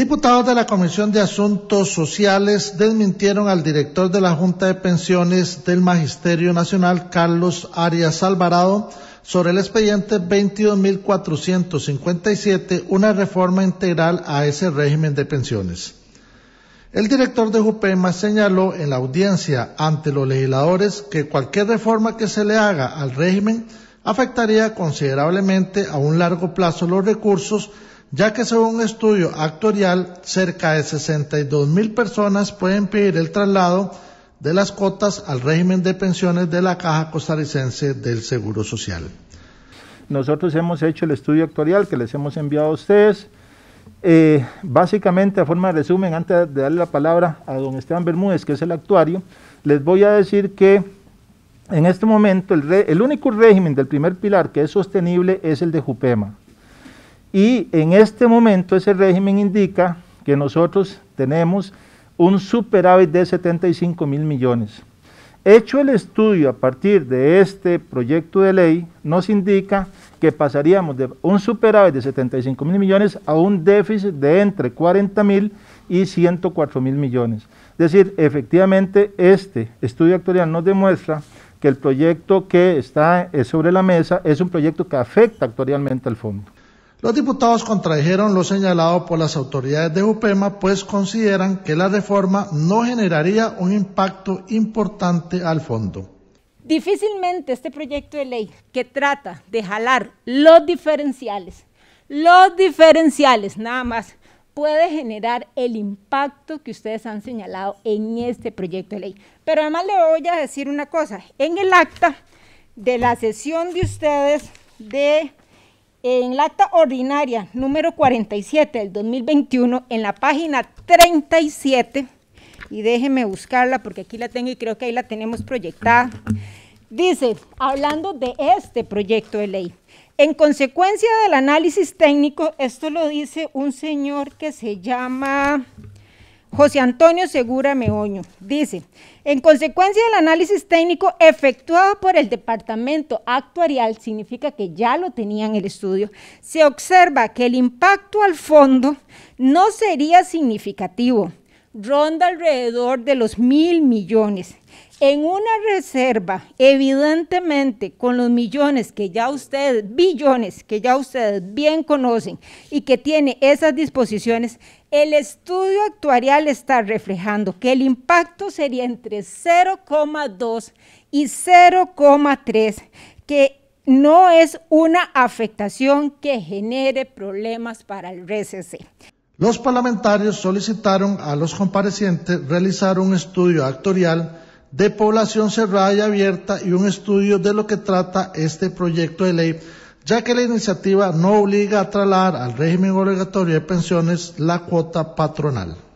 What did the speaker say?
Diputados de la Comisión de Asuntos Sociales desmintieron al director de la Junta de Pensiones del Magisterio Nacional, Carlos Arias Alvarado, sobre el expediente 22.457, una reforma integral a ese régimen de pensiones. El director de Jupema señaló en la audiencia ante los legisladores que cualquier reforma que se le haga al régimen afectaría considerablemente a un largo plazo los recursos ya que según un estudio actuarial, cerca de 62 mil personas pueden pedir el traslado de las cuotas al régimen de pensiones de la Caja Costarricense del Seguro Social. Nosotros hemos hecho el estudio actuarial que les hemos enviado a ustedes. Eh, básicamente, a forma de resumen, antes de darle la palabra a don Esteban Bermúdez, que es el actuario, les voy a decir que en este momento el único régimen del primer pilar que es sostenible es el de Jupema. Y en este momento ese régimen indica que nosotros tenemos un superávit de 75 mil millones. Hecho el estudio a partir de este proyecto de ley, nos indica que pasaríamos de un superávit de 75 mil millones a un déficit de entre 40 mil y 104 mil millones. Es decir, efectivamente este estudio actual nos demuestra que el proyecto que está eh, sobre la mesa es un proyecto que afecta actualmente al fondo. Los diputados contrajeron lo señalado por las autoridades de UPEMA, pues consideran que la reforma no generaría un impacto importante al fondo. Difícilmente este proyecto de ley que trata de jalar los diferenciales, los diferenciales nada más, puede generar el impacto que ustedes han señalado en este proyecto de ley. Pero además le voy a decir una cosa, en el acta de la sesión de ustedes de en la acta ordinaria número 47 del 2021, en la página 37, y déjeme buscarla porque aquí la tengo y creo que ahí la tenemos proyectada, dice, hablando de este proyecto de ley, en consecuencia del análisis técnico, esto lo dice un señor que se llama José Antonio Segura Meoño. Dice, en consecuencia del análisis técnico efectuado por el departamento actuarial, significa que ya lo tenían el estudio, se observa que el impacto al fondo no sería significativo ronda alrededor de los mil millones. En una reserva, evidentemente, con los millones que ya ustedes, billones que ya ustedes bien conocen y que tiene esas disposiciones, el estudio actuarial está reflejando que el impacto sería entre 0,2 y 0,3, que no es una afectación que genere problemas para el RCC. Los parlamentarios solicitaron a los comparecientes realizar un estudio actorial de población cerrada y abierta y un estudio de lo que trata este proyecto de ley, ya que la iniciativa no obliga a trasladar al régimen obligatorio de pensiones la cuota patronal.